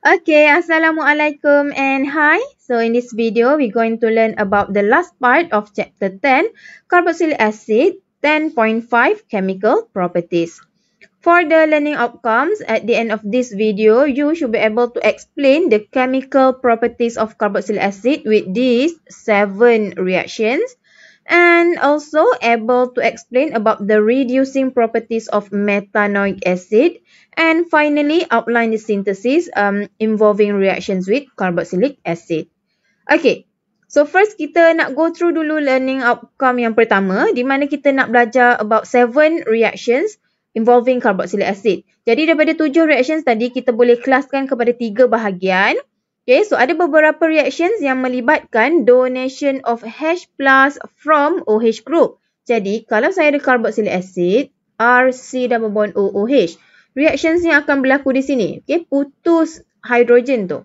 Okay, Assalamualaikum and hi. So in this video, we're going to learn about the last part of chapter 10, carboxylic acid 10.5 chemical properties. For the learning outcomes, at the end of this video, you should be able to explain the chemical properties of carboxylic acid with these seven reactions and also able to explain about the reducing properties of methanoic acid and finally outline the synthesis um, involving reactions with carboxylic acid. Okay, so first kita nak go through dulu learning outcome yang pertama di mana kita nak belajar about seven reactions involving carboxylic acid. Jadi daripada tujuh reactions tadi kita boleh klaskan kepada tiga bahagian. Okay, so ada beberapa reactions yang melibatkan donation of H plus from OH group. Jadi, kalau saya ada carboxylic acid, RC double bond OOH, reactions yang akan berlaku di sini. Okay, putus hidrogen tu.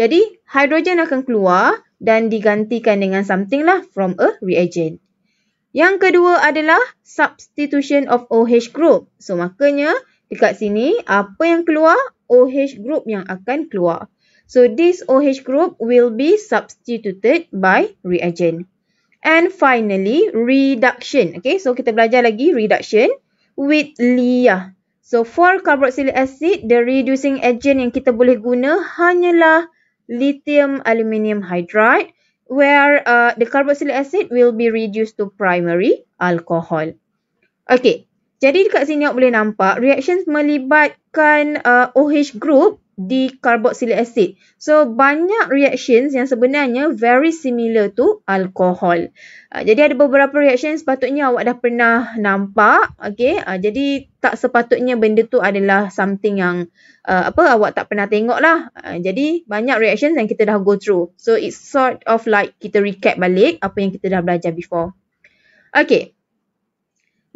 Jadi, hidrogen akan keluar dan digantikan dengan something lah from a reagent. Yang kedua adalah substitution of OH group. So, makanya dekat sini apa yang keluar? OH group yang akan keluar. So this OH group will be substituted by reagent. And finally, reduction. Okay, so kita belajar lagi reduction with Lia. So for carboxylic acid, the reducing agent yang kita boleh guna hanyalah lithium aluminium hydride where uh, the carboxylic acid will be reduced to primary alcohol. Okay, jadi dekat sini awak boleh nampak reactions melibatkan uh, OH group di carboxylic acid. So banyak reactions yang sebenarnya very similar to alcohol. Uh, jadi ada beberapa reactions sepatutnya awak dah pernah nampak. Okay. Uh, ah, jadi tak sepatutnya benda tu adalah something yang uh, apa awak tak pernah tengok lah. Uh, jadi banyak reactions yang kita dah go through. So it's sort of like kita recap balik apa yang kita dah belajar before. Okay.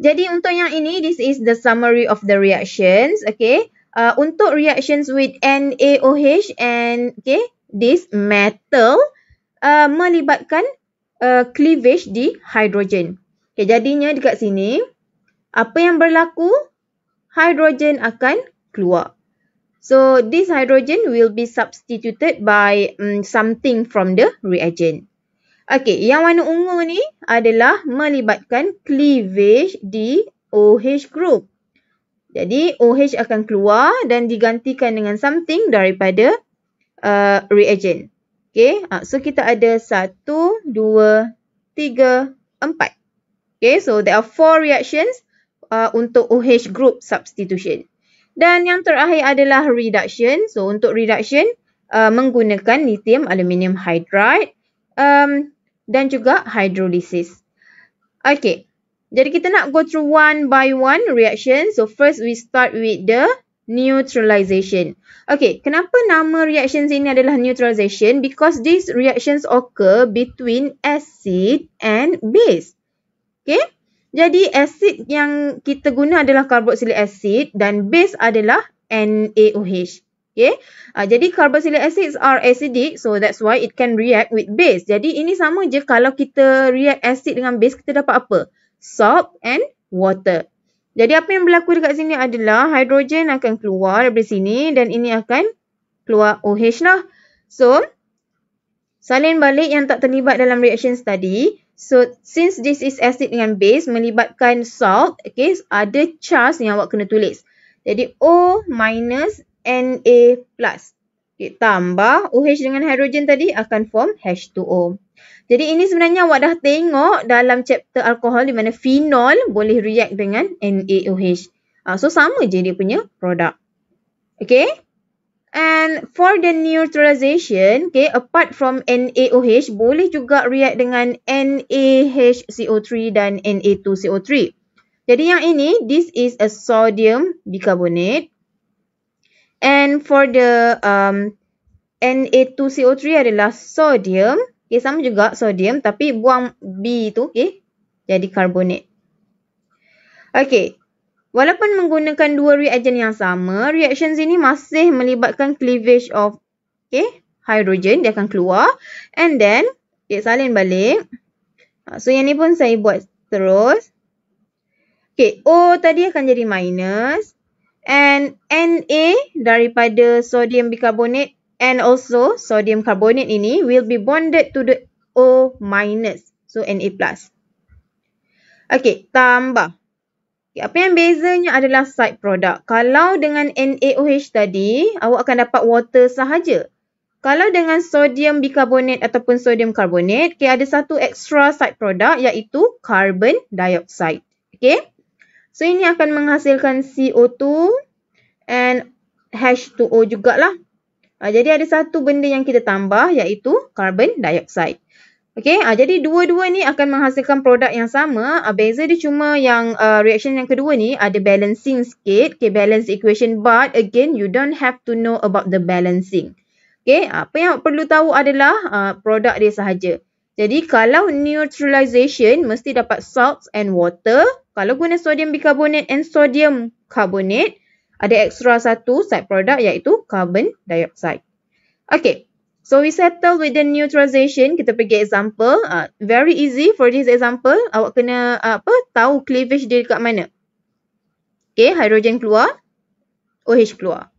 Jadi untuk yang ini, this is the summary of the reactions. Okay uh, untuk reactions with NaOH and okay, this metal uh, melibatkan uh, cleavage di hydrogen. Okay, jadinya dekat sini, apa yang berlaku? Hydrogen akan keluar. So, this hydrogen will be substituted by um, something from the reagent. Okay, yang warna ungu ni adalah melibatkan cleavage di OH group. Jadi OH akan keluar dan digantikan dengan something daripada uh, reagent. Okay, uh, so kita ada satu, dua, tiga, empat. Okay, so there are four reactions uh, untuk OH group substitution. Dan yang terakhir adalah reduction. So untuk reduction uh, menggunakan lithium aluminium hydride um, dan juga hydrolysis. Okay. Jadi kita nak go through one by one reaction. So first we start with the neutralization. Okay, kenapa nama reaction ini adalah neutralization? Because these reactions occur between acid and base. Okay, jadi acid yang kita guna adalah carboxylic acid dan base adalah NaOH. Okay, uh, jadi carboxylic acids are acidic so that's why it can react with base. Jadi ini sama je kalau kita react acid dengan base kita dapat apa? salt and water. Jadi apa yang berlaku dekat sini adalah hidrogen akan keluar dari sini dan ini akan keluar OH lah. So salin balik yang tak terlibat dalam reaction tadi. So since this is acid dengan base melibatkan salt, okay, ada charge yang awak kena tulis. Jadi O minus Na plus. Okay, tambah OH dengan hidrogen tadi akan form H2O. Jadi ini sebenarnya awak dah tengok dalam chapter alkohol di mana phenol boleh react dengan NaOH. Uh, ah, so sama je dia punya produk. Okay. And for the neutralization, okay, apart from NaOH, boleh juga react dengan NaHCO3 dan Na2CO3. Jadi yang ini, this is a sodium bicarbonate. And for the um, Na2CO3 adalah sodium Okey, ya, sama juga sodium tapi buang B tu, okay? Eh, jadi karbonat. Okay. Walaupun menggunakan dua reagen yang sama, reaction sini masih melibatkan cleavage of okay? hydrogen dia akan keluar and then okey, salin balik. Ha, so yang ni pun saya buat terus. Okay. O tadi akan jadi minus and Na daripada sodium bicarbonate And also, sodium carbonate ini will be bonded to the O minus. So, Na plus. Okay, tambah. Okay, apa yang bezanya adalah side product. Kalau dengan NaOH tadi, awak akan dapat water sahaja. Kalau dengan sodium bicarbonate ataupun sodium carbonate, okay, ada satu extra side product iaitu carbon dioxide. Okay? So, ini akan menghasilkan CO2 and H2O jugalah. Ah, jadi ada satu benda yang kita tambah iaitu carbon dioxide. Okey, uh, jadi dua-dua ni akan menghasilkan produk yang sama. Uh, beza dia cuma yang uh, reaction yang kedua ni ada balancing sikit. Okay, balance equation but again you don't have to know about the balancing. Okey, uh, apa yang perlu tahu adalah uh, produk dia sahaja. Jadi kalau neutralization mesti dapat salts and water. Kalau guna sodium bicarbonate and sodium carbonate, ada extra satu side product iaitu carbon dioxide. Okay, so we settle with the neutralization. Kita pergi example. Uh, very easy for this example. Awak kena uh, apa tahu cleavage dia dekat mana. Okay, hydrogen keluar. OH keluar.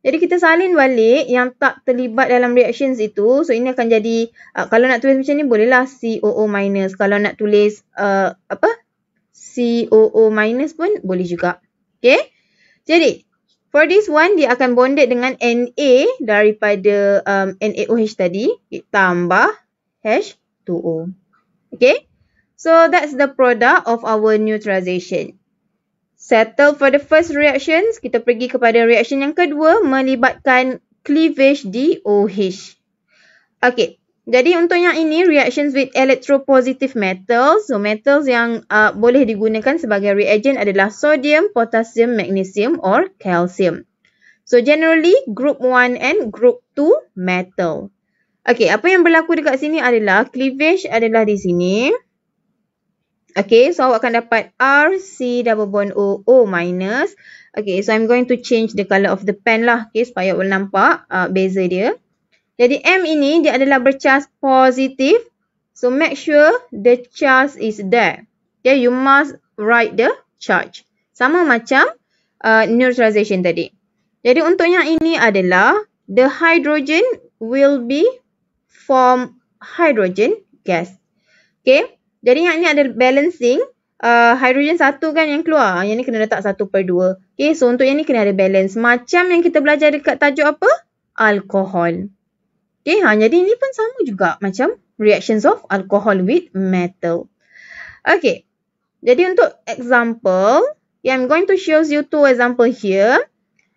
Jadi kita salin balik yang tak terlibat dalam reactions itu. So ini akan jadi, uh, kalau nak tulis macam ni bolehlah COO minus. Kalau nak tulis uh, apa COO minus pun boleh juga. Okay. Jadi For this one, dia akan bonded dengan Na daripada um, NaOH tadi. Tambah H2O. Okay. So, that's the product of our neutralization. Settle for the first reactions. Kita pergi kepada reaction yang kedua melibatkan cleavage DOH. Okay. Jadi untuk yang ini, reactions with electropositive metals. So, metals yang uh, boleh digunakan sebagai reagent adalah sodium, potassium, magnesium or calcium. So, generally, group 1 and group 2 metal. Okay, apa yang berlaku dekat sini adalah cleavage adalah di sini. Okay, so awak akan dapat R C double bond O, O minus. Okay, so I'm going to change the color of the pen lah. Okay, supaya awak nampak uh, beza dia. Jadi M ini dia adalah bercas positif. So make sure the charge is there. Okay, you must write the charge. Sama macam uh, neutralization tadi. Jadi untuk yang ini adalah the hydrogen will be form hydrogen gas. Okay. Jadi yang ini ada balancing. Uh, hydrogen satu kan yang keluar. Yang ini kena letak satu per dua. Okay. So untuk yang ni kena ada balance. Macam yang kita belajar dekat tajuk apa? Alkohol. Alkohol. Okay, ha, jadi ini pun sama juga macam reactions of alcohol with metal. Okay, jadi untuk example, yeah, I'm going to show you two example here.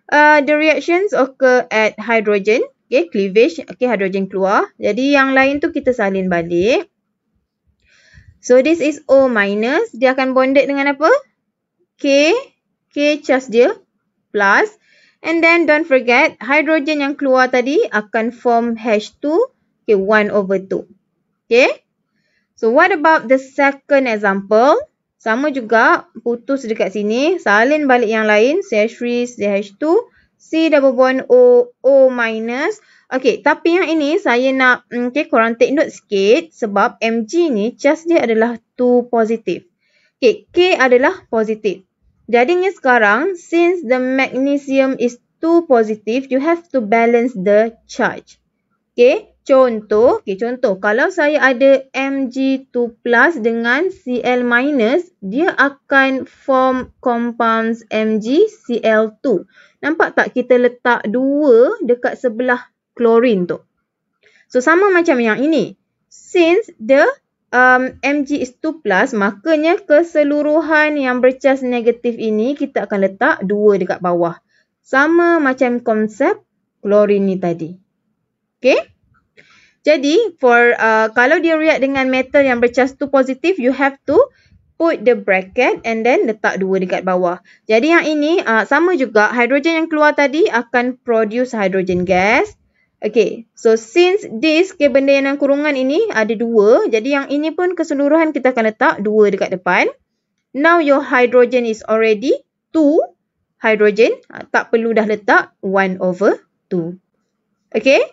Uh, the reactions occur at hydrogen, okay, cleavage, okay, hydrogen keluar. Jadi yang lain tu kita salin balik. So this is O minus, dia akan bonded dengan apa? K, K charge dia plus. And then don't forget, hydrogen yang keluar tadi akan form H2, okay, 1 over 2. Okay. So what about the second example? Sama juga, putus dekat sini, salin balik yang lain, CH3, CH2, C double bond O, O minus. Okay, tapi yang ini saya nak, mm, okay, korang take note sikit sebab Mg ni, just dia adalah 2 positif, Okay, K adalah positif. Jadinya sekarang, since the magnesium is too positive, you have to balance the charge. Okay, contoh. Okay, contoh. Kalau saya ada Mg2 plus dengan Cl minus, dia akan form compounds MgCl2. Nampak tak kita letak dua dekat sebelah klorin tu? So, sama macam yang ini. Since the um, mg is 2 plus, makanya keseluruhan yang bercas negatif ini kita akan letak 2 dekat bawah. Sama macam konsep klorin ni tadi. Okay. Jadi, for uh, kalau dia react dengan metal yang bercas 2 positif, you have to put the bracket and then letak 2 dekat bawah. Jadi, yang ini uh, sama juga. Hidrogen yang keluar tadi akan produce hydrogen gas. Okay, so since this, okay, benda yang dalam kurungan ini ada dua. Jadi yang ini pun keseluruhan kita akan letak dua dekat depan. Now your hydrogen is already two hydrogen. Ah, tak perlu dah letak one over two. Okay,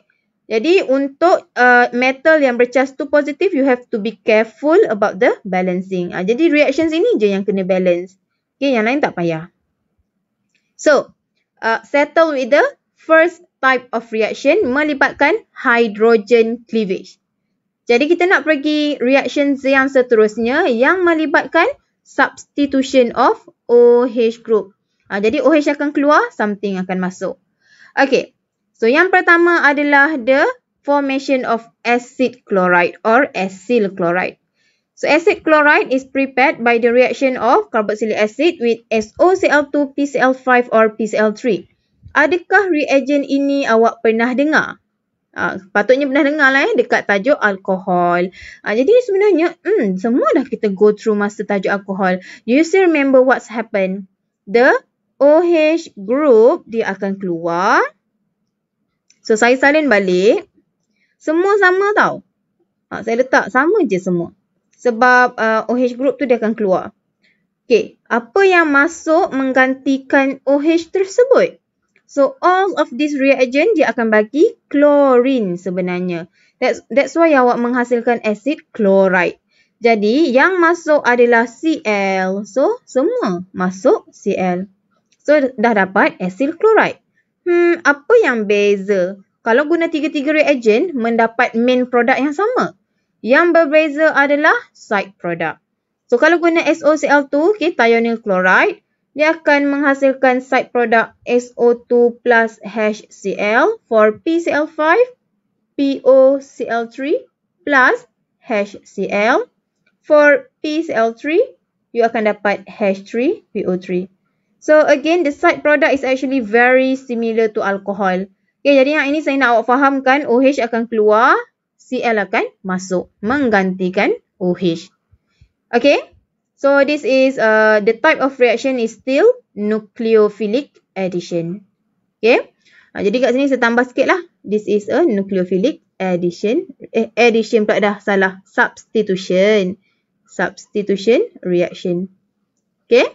jadi untuk uh, metal yang bercas tu positif, you have to be careful about the balancing. Uh, jadi reactions ini je yang kena balance. Okay, yang lain tak payah. So, uh, settle with the first type of reaction melibatkan hydrogen cleavage. Jadi kita nak pergi reaction yang seterusnya yang melibatkan substitution of OH group. Ha, jadi OH akan keluar, something akan masuk. Okay, so yang pertama adalah the formation of acid chloride or acyl chloride. So acid chloride is prepared by the reaction of carboxylic acid with SOCl2, PCl5 or PCl3. Adakah reagen ini awak pernah dengar? Ha, patutnya pernah dengar lah eh dekat tajuk alkohol. Ha, jadi sebenarnya hmm, semua dah kita go through masa tajuk alkohol. You still remember what's happened? The OH group dia akan keluar. So saya salin balik. Semua sama tau. Ha, saya letak sama je semua. Sebab uh, OH group tu dia akan keluar. Okay, apa yang masuk menggantikan OH tersebut? So all of these reagent dia akan bagi chlorine sebenarnya. That's that's why awak menghasilkan asid chloride. Jadi yang masuk adalah Cl. So semua masuk Cl. So dah dapat asid chloride. Hmm apa yang beza? Kalau guna tiga-tiga reagent mendapat main produk yang sama. Yang berbeza adalah side product. So kalau guna SOCl2, okay, thionyl chloride, ia akan menghasilkan side product SO2 plus HCl for PCl5 POCl3 plus HCl. For PCl3, you akan dapat H3PO3. So again, the side product is actually very similar to alcohol. Okay, jadi yang ini saya nak awak fahamkan OH akan keluar, Cl akan masuk, menggantikan OH. Okay? So this is uh, the type of reaction is still nucleophilic addition. Okay. Ha, jadi kat sini saya tambah sikit lah. This is a nucleophilic addition. Eh, addition pula dah salah. Substitution. Substitution reaction. Okay.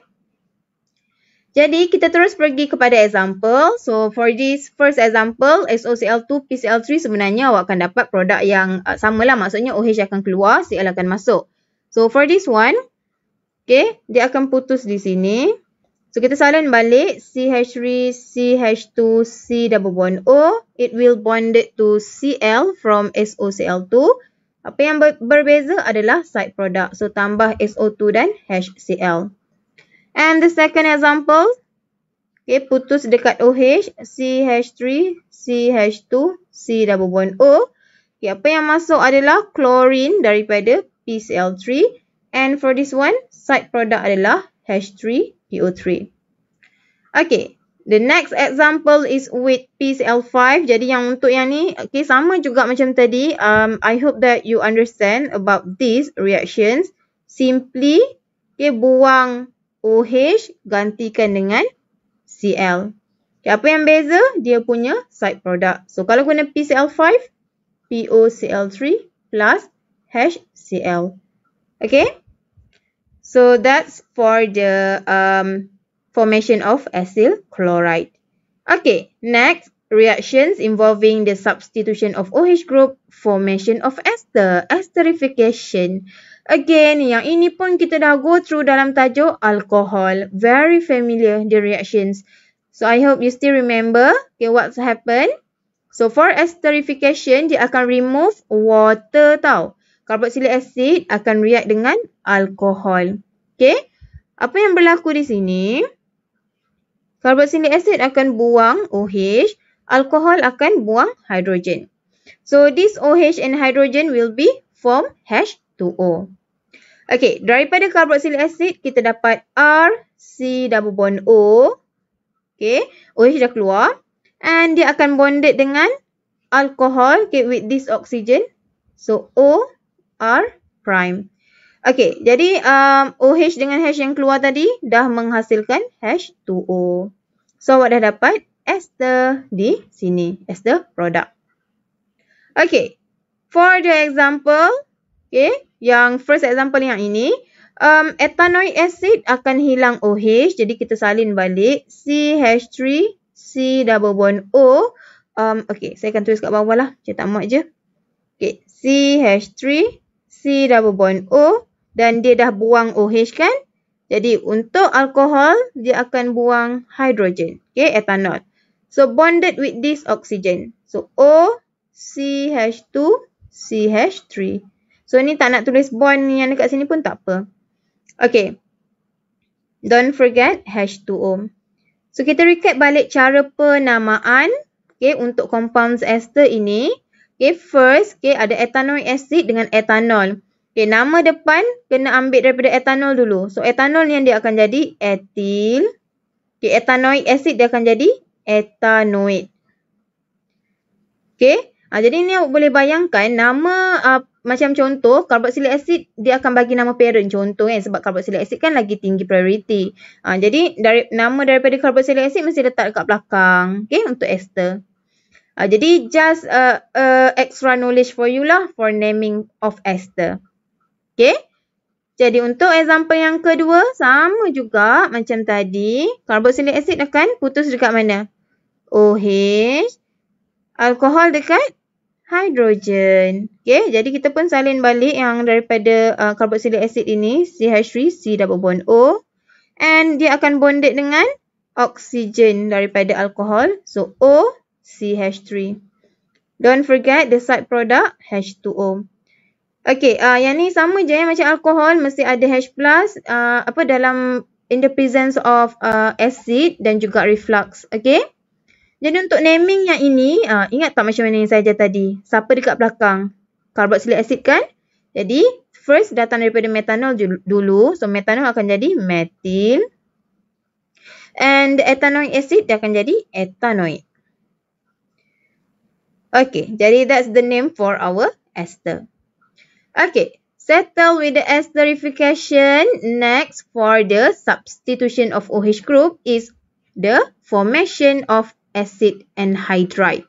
Jadi kita terus pergi kepada example. So for this first example, SOCl2, PCl3 sebenarnya awak akan dapat produk yang uh, lah. Maksudnya OH akan keluar, Cl akan masuk. So for this one, Okey, dia akan putus di sini. So, kita salin balik CH3, CH2, C double bond O. It will bonded to Cl from SOCl2. Apa yang berbeza adalah side product. So, tambah SO2 dan HCl. And the second example. Okay, putus dekat OH. CH3, CH2, C double bond O. Okay, apa yang masuk adalah chlorine daripada PCl3. And for this one, side product adalah H3PO3. Okay, the next example is with PCL5. Jadi yang untuk yang ni, okay, sama juga macam tadi. Um, I hope that you understand about these reactions. Simply, okay, buang OH, gantikan dengan CL. Okay, apa yang beza? Dia punya side product. So, kalau guna PCL5, POCl3 plus HCl. Okay? So that's for the um, formation of acyl chloride. Okay, next reactions involving the substitution of OH group, formation of ester, esterification. Again, yang ini pun kita dah go through dalam tajuk alcohol. Very familiar the reactions. So I hope you still remember okay, what's happened. So for esterification, dia akan remove water tau carboxylic acid akan react dengan alkohol. Okay. Apa yang berlaku di sini? Carboxylic acid akan buang OH. Alkohol akan buang hidrogen. So, this OH and hydrogen will be form H2O. Okay, daripada carboxylic acid, kita dapat R, C, double bond O. Okay, OH dah keluar. And dia akan bonded dengan alkohol okay, with this oxygen. So, O R prime. Okey, jadi um, OH dengan hash yang keluar tadi dah menghasilkan hash 2O. So, awak dah dapat ester di sini. Ester product. Okey, for the example, okay, yang first example yang ini, um, ethanoic acid akan hilang OH. Jadi, kita salin balik CH3, C double bond O. Um, okey, saya akan tulis kat bawah lah. Saya tak muat je. Okey, CH3, Si double bond O dan dia dah buang OH kan? Jadi untuk alkohol dia akan buang hidrogen, okay, etanol. So bonded with this oxygen. So O CH2 CH3. So ni tak nak tulis bond yang dekat sini pun tak apa. Okay. Don't forget H2O. So kita recap balik cara penamaan okay, untuk compounds ester ini. Okay, first, okay, ada ethanoic acid dengan etanol. Okay, nama depan kena ambil daripada etanol dulu. So, etanol yang dia akan jadi etil. Okay, ethanoic acid dia akan jadi etanoid. Okay, ha, jadi ni awak boleh bayangkan nama uh, macam contoh karboksilik asid dia akan bagi nama parent contoh kan sebab karboksilik asid kan lagi tinggi priority. Ha, jadi dari, nama daripada karboksilik asid mesti letak dekat belakang okay, untuk ester. Uh, jadi just uh, uh, extra knowledge for you lah for naming of ester. Okay. Jadi untuk example yang kedua sama juga macam tadi. Carboxylic acid akan putus dekat mana? OH. Alkohol dekat hydrogen. Okay. Jadi kita pun salin balik yang daripada uh, carboxylic acid ini CH3 C double bond O. And dia akan bonded dengan oksigen daripada alkohol. So O. CH3. Don't forget the side product H2O. Okay, uh, yang ni sama je eh, macam alkohol. Mesti ada H+. Uh, apa dalam in the presence of uh, acid dan juga reflux. Okay. Jadi untuk naming yang ini, uh, ingat tak macam mana yang saya ajar tadi? Siapa dekat belakang? Carboxylic acid kan? Jadi, first datang daripada metanol dulu. So, metanol akan jadi metil. And the ethanoic acid, dia akan jadi ethanoid. Okay, jadi that's the name for our ester. Okay, settle with the esterification. Next for the substitution of OH group is the formation of acid anhydride.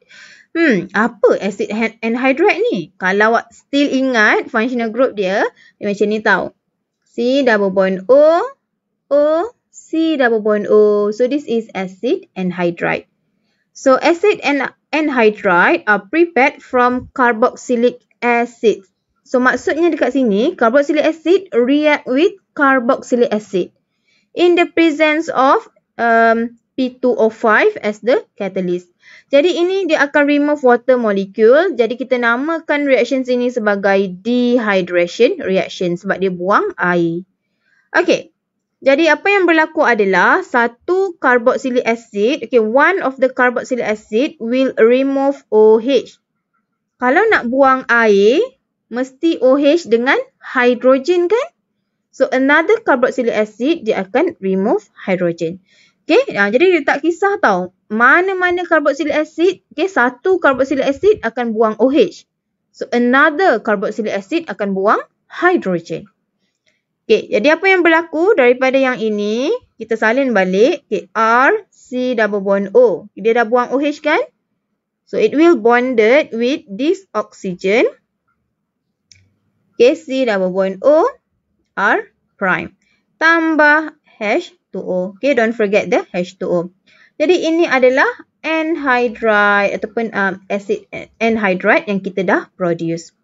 Hmm, apa acid anhydride ni? Kalau awak still ingat functional group dia, dia macam ni tau. C double bond O, O, C double bond O. So this is acid anhydride. So acid and anhydride are prepared from carboxylic acid. So maksudnya dekat sini carboxylic acid react with carboxylic acid in the presence of um, P2O5 as the catalyst. Jadi ini dia akan remove water molecule. Jadi kita namakan reaction sini sebagai dehydration reaction sebab dia buang air. Okay, jadi apa yang berlaku adalah satu karboksilik asid okay, one of the karboksilik asid will remove OH. Kalau nak buang air, mesti OH dengan hidrogen kan? So another karboksilik asid dia akan remove hidrogen. Okay, ha, jadi dia tak kisah tau mana-mana carboxylic asid okay, satu karboksilik asid akan buang OH. So another karboksilik asid akan buang hidrogen. Okey, jadi apa yang berlaku daripada yang ini, kita salin balik. Okey, R, C double bond O. Dia dah buang OH kan? So, it will bonded with this oxygen. Okey, C double bond O, R prime. Tambah H2O. Okey, don't forget the H2O. Jadi, ini adalah anhydride ataupun um, acid anhydride yang kita dah produce.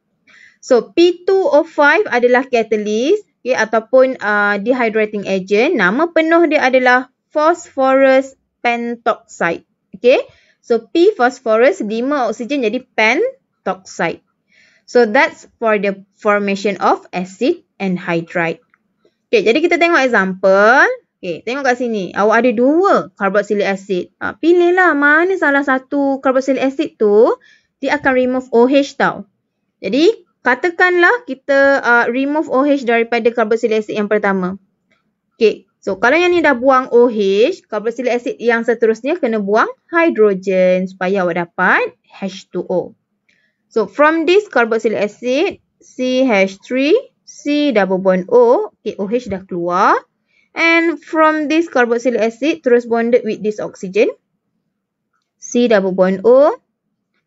So, P2O5 adalah katalis okay, ataupun uh, dehydrating agent. Nama penuh dia adalah phosphorus pentoxide. Okay. So, P phosphorus, 5 oksigen jadi pentoxide. So, that's for the formation of acid and hydride. Okay, jadi kita tengok example. Okay, tengok kat sini. Awak ada dua carboxylic acid. Ha, pilihlah mana salah satu carboxylic acid tu. Dia akan remove OH tau. Jadi, katakanlah kita uh, remove OH daripada carboxylic acid yang pertama. Okay, so kalau yang ni dah buang OH, carboxylic acid yang seterusnya kena buang hydrogen supaya awak dapat H2O. So from this carboxylic acid, CH3, C double bond O, okay, OH dah keluar. And from this carboxylic acid, terus bonded with this oxygen. C double bond O,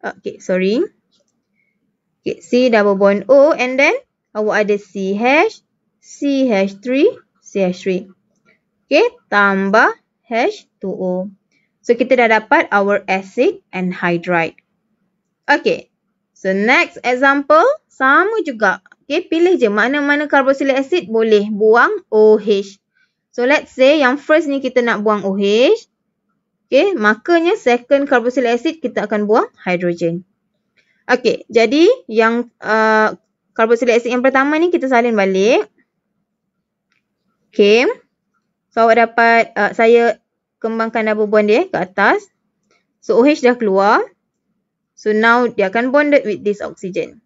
okay, sorry. Okay, C double bond O and then awak ada CH, CH3, CH3. Okay, tambah H2O. So, kita dah dapat our acid and hydride. Okay, so next example, sama juga. Okay, pilih je mana-mana carboxylic acid boleh buang OH. So, let's say yang first ni kita nak buang OH. Okay, makanya second carboxylic acid kita akan buang hydrogen. Okey, jadi yang uh, carboxylic acid yang pertama ni kita salin balik. Okey. So awak dapat uh, saya kembangkan double bond dia ke atas. So OH dah keluar. So now dia akan bonded with this oxygen.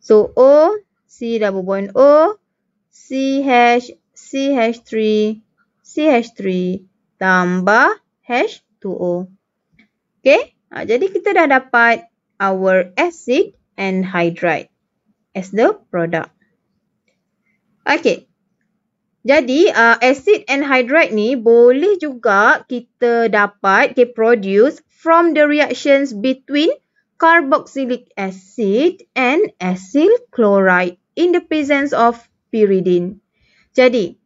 So O C double bond O C CH CH3 CH3 tambah H2O. Okey. Ha, jadi kita dah dapat our acid and hydride as the product. Okay. Jadi uh, acid and hydride ni boleh juga kita dapat okay, produce from the reactions between carboxylic acid and acyl chloride in the presence of pyridine. Jadi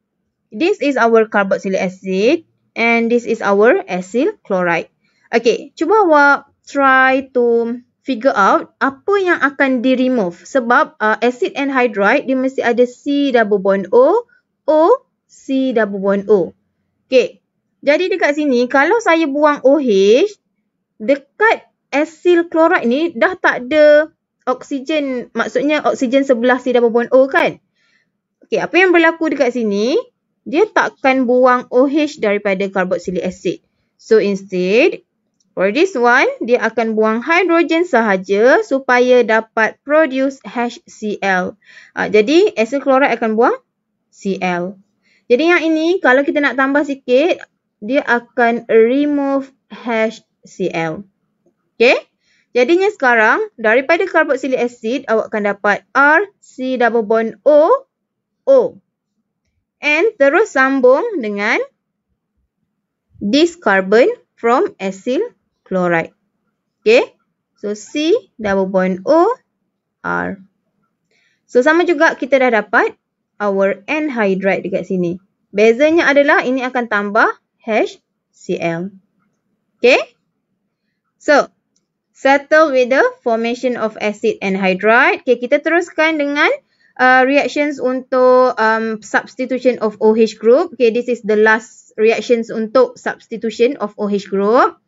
this is our carboxylic acid and this is our acyl chloride. Okay, cuba awak try to figure out apa yang akan di remove sebab uh, acid anhydride dia mesti ada C double bond O O C double bond O. Okay. Jadi dekat sini kalau saya buang OH dekat acyl chloride ni dah tak ada oksigen maksudnya oksigen sebelah C double bond O kan? Okay. apa yang berlaku dekat sini? Dia takkan buang OH daripada carboxylic asid. So instead, For this one, dia akan buang hidrogen sahaja supaya dapat produce HCl. Uh, ah, jadi, acid klorat akan buang Cl. Jadi, yang ini kalau kita nak tambah sikit, dia akan remove HCl. Okay? Jadinya sekarang, daripada karboksilik asid awak akan dapat R, C double bond O, O. And terus sambung dengan this carbon from acyl chloride. Okay. So, C double bond O, R. So, sama juga kita dah dapat our anhydride dekat sini. Bezanya adalah ini akan tambah HCl. Okay. So, settle with the formation of acid anhydride. Okay, kita teruskan dengan uh, reactions untuk um, substitution of OH group. Okay, this is the last reactions untuk substitution of OH group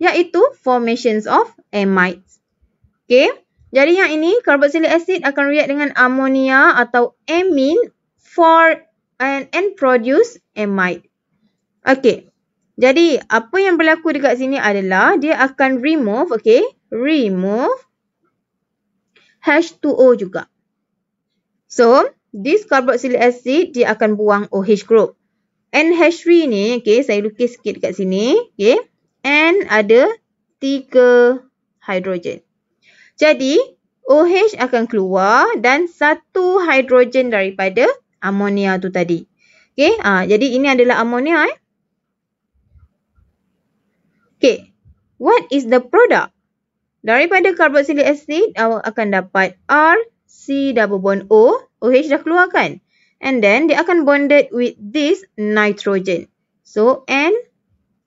iaitu formations of amides. Okey. Jadi yang ini carboxylic acid akan react dengan amonia atau amine for and, and produce amide. Okey. Jadi apa yang berlaku dekat sini adalah dia akan remove okey, remove H2O juga. So, this carboxylic acid dia akan buang OH group. NH3 ni, okay, saya lukis sikit dekat sini. Okay. N ada tiga hidrogen. Jadi OH akan keluar dan satu hidrogen daripada amonia tu tadi. Okay, ha, ah, jadi ini adalah amonia eh. Okay, what is the product? Daripada carboxylic acid, awak akan dapat R, C double bond O, OH dah keluar kan? And then, dia akan bonded with this nitrogen. So, N,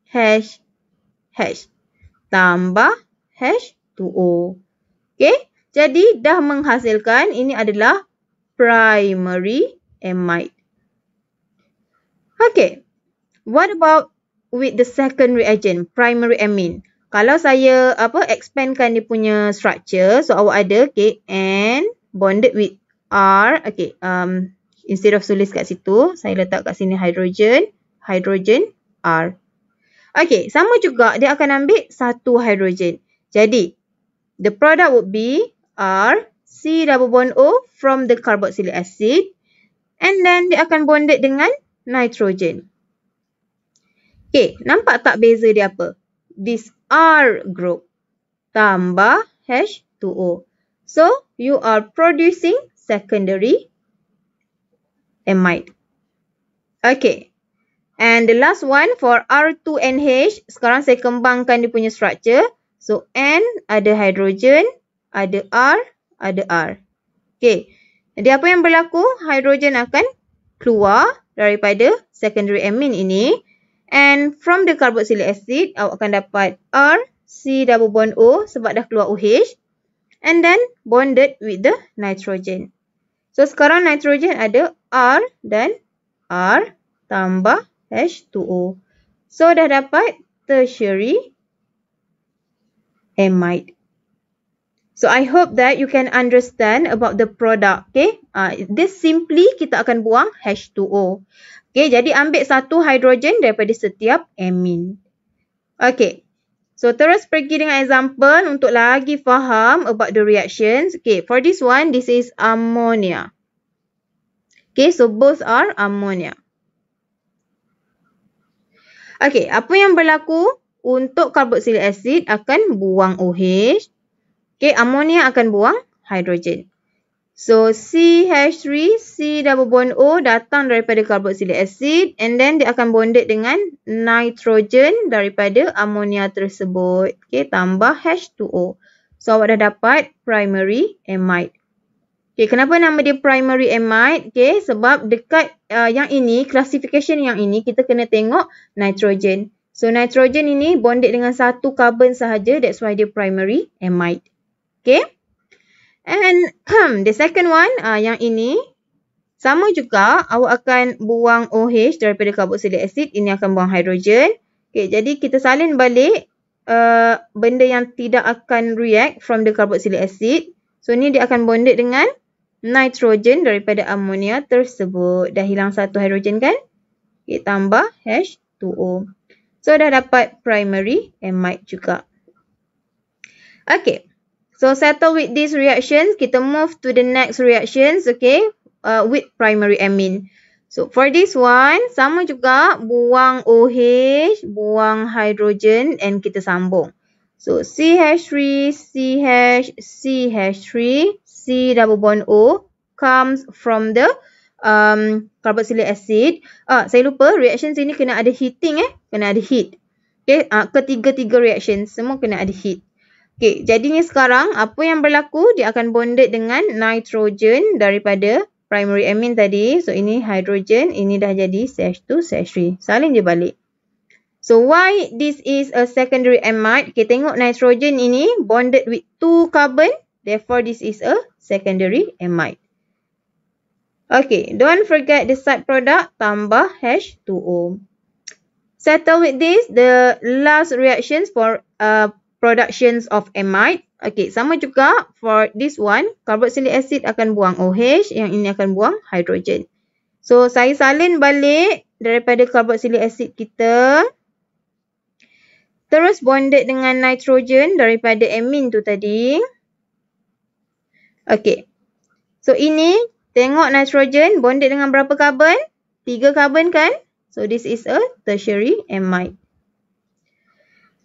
H, H tambah H2O. Okey, jadi dah menghasilkan ini adalah primary amide. Okey. What about with the second reagent, primary amine? Kalau saya apa expandkan dia punya structure, so awak ada C-N bonded with R. Okey, um instead of tulis kat situ, saya letak kat sini hydrogen, hydrogen R. Okay, sama juga dia akan ambil satu hidrogen. Jadi, the product would be R C double bond O from the carboxylic acid. And then dia akan bonded dengan nitrogen. Okay, nampak tak beza dia apa? This R group tambah H2O. So, you are producing secondary amide. Okay, And the last one for R2NH, sekarang saya kembangkan dia punya structure. So N ada hydrogen, ada R, ada R. Okay. Jadi apa yang berlaku? Hydrogen akan keluar daripada secondary amine ini. And from the carboxylic acid, awak akan dapat R, C double bond O sebab dah keluar OH. And then bonded with the nitrogen. So sekarang nitrogen ada R dan R tambah H2O. So dah dapat tertiary amide. So I hope that you can understand about the product. Okay. Uh, this simply kita akan buang H2O. Okay. Jadi ambil satu hidrogen daripada setiap amine. Okay. So terus pergi dengan example untuk lagi faham about the reactions. Okay. For this one, this is ammonia. Okay. So both are ammonia. Okey, apa yang berlaku untuk carboxylic asid akan buang OH. Okey, amonia akan buang hidrogen. So CH3, C double bond O datang daripada carboxylic asid, and then dia akan bonded dengan nitrogen daripada amonia tersebut. Okey, tambah H2O. So awak dah dapat primary amide. Okay, kenapa nama dia primary amide? Okay, sebab dekat uh, yang ini, classification yang ini, kita kena tengok nitrogen. So, nitrogen ini bonded dengan satu carbon sahaja. That's why dia primary amide. Okay. And hmm, the second one, uh, yang ini. Sama juga, awak akan buang OH daripada carboxylic acid. Ini akan buang hydrogen. Okay, jadi kita salin balik uh, benda yang tidak akan react from the carboxylic acid. So, ni dia akan bonded dengan nitrogen daripada amonia tersebut. Dah hilang satu hidrogen kan? Okay, tambah H2O. So, dah dapat primary amide juga. Okay. So, settle with these reactions. Kita move to the next reactions. Okay. Uh, with primary amine. So, for this one, sama juga buang OH, buang hydrogen and kita sambung. So, CH3, CH, CH3. C double bond O comes from the um, carboxylic acid. Ah, saya lupa reaction sini kena ada heating eh. Kena ada heat. Okay. Ah, Ketiga-tiga reaction semua kena ada heat. Okay. Jadinya sekarang apa yang berlaku dia akan bonded dengan nitrogen daripada primary amine tadi. So ini hydrogen. Ini dah jadi CH2, CH3. Saling je balik. So why this is a secondary amide? Okay. Tengok nitrogen ini bonded with two carbon. Therefore this is a secondary amide. Okay, don't forget the side product tambah H2O. Settle with this, the last reactions for uh, productions of amide. Okay, sama juga for this one, carboxylic acid akan buang OH, yang ini akan buang hydrogen. So, saya salin balik daripada carboxylic acid kita. Terus bonded dengan nitrogen daripada amine tu tadi. Okay. So ini tengok nitrogen bonded dengan berapa karbon? Tiga karbon kan? So this is a tertiary amide.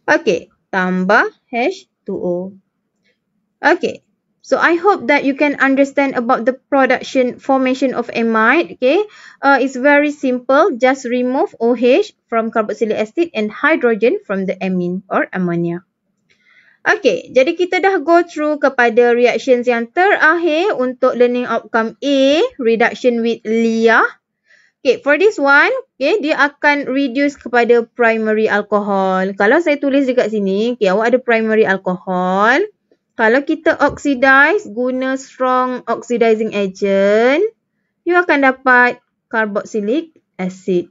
Okay. Tambah H2O. Okay. So I hope that you can understand about the production formation of amide. Okay. Uh, it's very simple. Just remove OH from carboxylic acid and hydrogen from the amine or ammonia. Okay, jadi kita dah go through kepada reactions yang terakhir untuk learning outcome A, reduction with Lia. Okay, for this one, okay, dia akan reduce kepada primary alcohol. Kalau saya tulis dekat sini, okay, awak ada primary alcohol. Kalau kita oxidize guna strong oxidizing agent, you akan dapat carboxylic acid.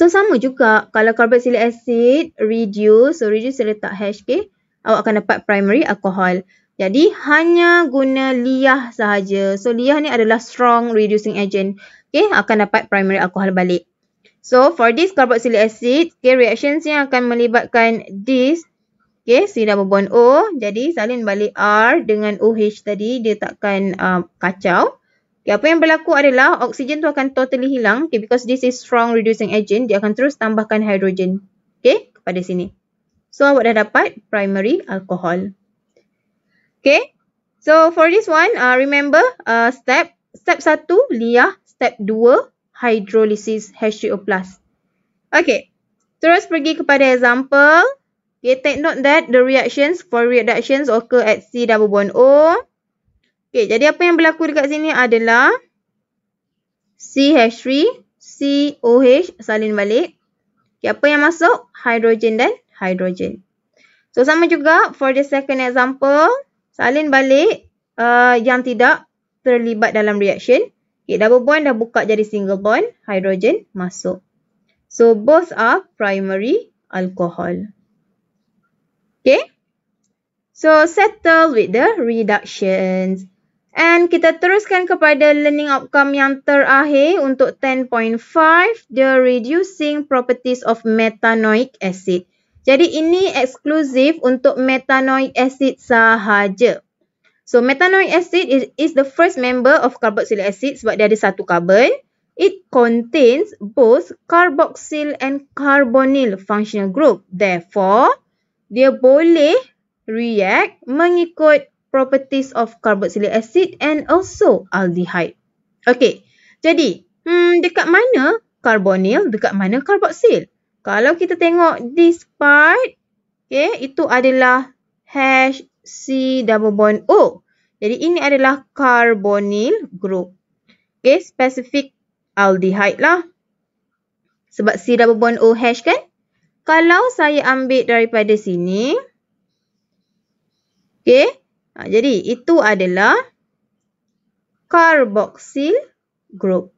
So sama juga kalau carboxylic acid reduce, so reduce saya letak HK, awak akan dapat primary alcohol. Jadi hanya guna liah sahaja. So liah ni adalah strong reducing agent. Okay, akan dapat primary alcohol balik. So for this carboxylic acid, okay, reactions yang akan melibatkan this. Okay, C double bond O. Jadi salin balik R dengan OH tadi, dia takkan uh, kacau. Okay, apa yang berlaku adalah oksigen tu akan totally hilang. Okay, because this is strong reducing agent, dia akan terus tambahkan hidrogen. Okay, kepada sini. So, awak dah dapat primary alcohol. Okay. So, for this one, uh, remember uh, step. Step 1, liah. Step 2, hydrolysis H2O+. Okay. Terus pergi kepada example. Okay, take note that the reactions for reductions occur at C double bond O. Okey, jadi apa yang berlaku dekat sini adalah CH3, COH salin balik. Okey, apa yang masuk? Hydrogen dan hydrogen. So, sama juga for the second example, salin balik uh, yang tidak terlibat dalam reaction. Okey, double bond dah buka jadi single bond, hydrogen masuk. So, both are primary alcohol. Okay. So, settle with the reductions. And kita teruskan kepada learning outcome yang terakhir untuk 10.5, the reducing properties of metanoic acid. Jadi ini eksklusif untuk metanoic acid sahaja. So metanoic acid is, is the first member of carboxylic acid sebab dia ada satu carbon. It contains both carboxyl and carbonyl functional group. Therefore, dia boleh react mengikut properties of carboxylic acid and also aldehyde. Okay, jadi hmm, dekat mana karbonil, dekat mana karboksil? Kalau kita tengok this part, okay, itu adalah HC double bond O. Jadi ini adalah karbonil group. Okay, specific aldehyde lah. Sebab C double bond O hash kan? Kalau saya ambil daripada sini. Okay. Ha, jadi itu adalah carboxyl group.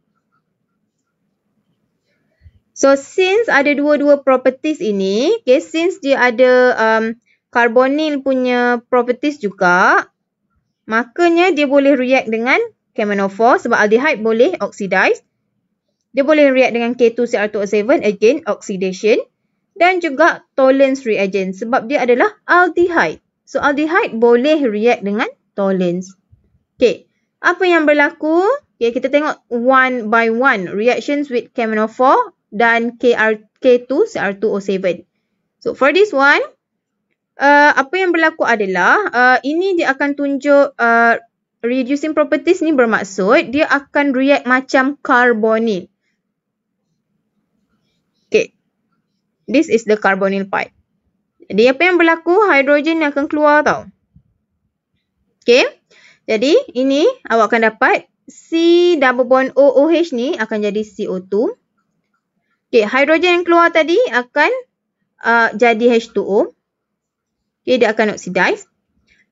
So since ada dua-dua properties ini, okay, since dia ada um, carbonyl punya properties juga, makanya dia boleh react dengan kemenofor oh sebab aldehyde boleh oxidize. Dia boleh react dengan K2Cr2O7, again oxidation. Dan juga tolerance reagent sebab dia adalah aldehyde. So aldehid boleh react dengan tolins. Okay. Apa yang berlaku? Okay, kita tengok one by one reactions with KMNO4 dan KR, K2, CR2O7. So for this one, uh, apa yang berlaku adalah uh, ini dia akan tunjuk uh, reducing properties ni bermaksud dia akan react macam carbonyl. Okay, this is the carbonyl pipe. Jadi apa yang berlaku hidrogen yang akan keluar tau. Okay. Jadi ini awak akan dapat C double bond OOH ni akan jadi CO2. Okay hidrogen yang keluar tadi akan uh, jadi H2O. Okay dia akan oxidize.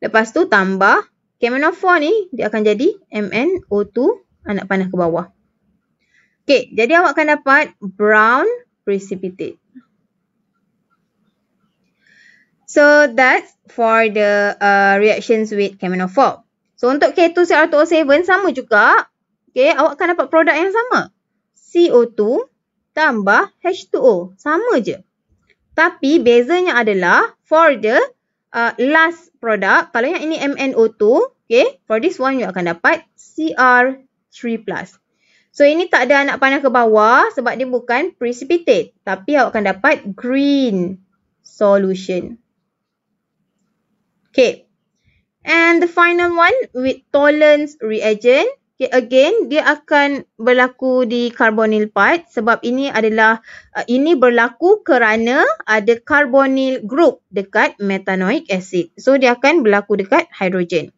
Lepas tu tambah kemenofor ni dia akan jadi MnO2 anak panah ke bawah. Okay jadi awak akan dapat brown precipitate. So that's for the uh, reactions with Kaminofop. So untuk k 2 cr 2 o 7 sama juga. Okay, awak akan dapat produk yang sama. CO2 tambah H2O. Sama je. Tapi bezanya adalah for the uh, last product. Kalau yang ini MnO2. Okay, for this one you akan dapat CR3+. So ini tak ada anak panah ke bawah sebab dia bukan precipitate. Tapi awak akan dapat green solution. Okay. And the final one with Tollens reagent. Okay, again, dia akan berlaku di carbonyl part sebab ini adalah, uh, ini berlaku kerana ada carbonyl group dekat metanoic acid. So, dia akan berlaku dekat hydrogen.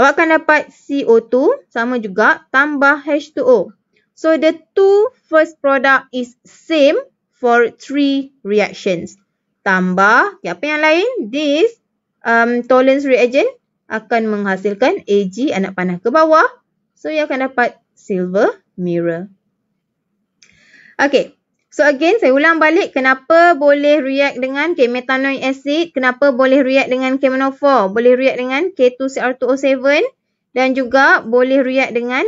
Awak akan dapat CO2 sama juga tambah H2O. So, the two first product is same for three reactions. Tambah, okay, ya, apa yang lain? This um, tolerance reagent akan menghasilkan Ag anak panah ke bawah. So, ia akan dapat silver mirror. Okay. So, again, saya ulang balik kenapa boleh react dengan okay, methanoic acid, kenapa boleh react dengan k oh boleh react dengan K2CR2O7 dan juga boleh react dengan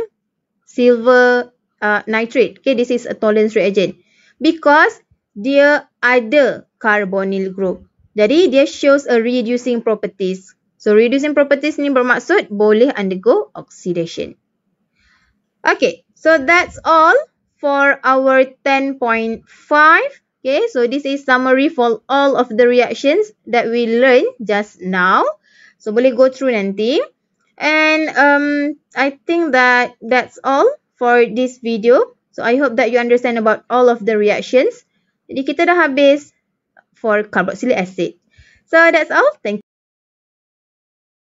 silver uh, nitrate. Okay, this is a tolerance reagent. Because dia ada carbonyl group. Jadi dia shows a reducing properties. So reducing properties ni bermaksud boleh undergo oxidation. Okay, so that's all for our 10.5. Okay, so this is summary for all of the reactions that we learned just now. So boleh go through nanti. And um, I think that that's all for this video. So I hope that you understand about all of the reactions. Jadi kita dah habis for carboxylic acid. So that's all. Thank